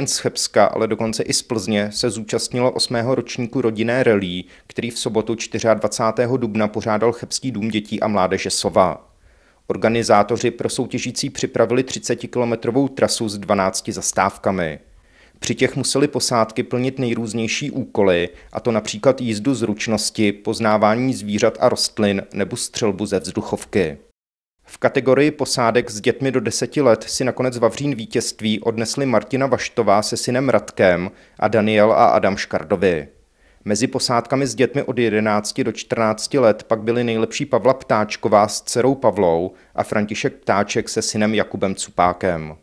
Nejen z Chebska, ale dokonce i z Plzně se zúčastnilo 8. ročníku rodinné relí, který v sobotu 24. dubna pořádal Chebský dům dětí a mládeže Sova. Organizátoři pro soutěžící připravili 30-kilometrovou trasu s 12 zastávkami. Při těch museli posádky plnit nejrůznější úkoly, a to například jízdu zručnosti, poznávání zvířat a rostlin nebo střelbu ze vzduchovky. V kategorii posádek s dětmi do deseti let si nakonec Vavřín vítězství odnesli Martina Vaštová se synem Radkem a Daniel a Adam Škardovi. Mezi posádkami s dětmi od 11 do 14 let pak byly nejlepší Pavla Ptáčková s dcerou Pavlou a František Ptáček se synem Jakubem Cupákem.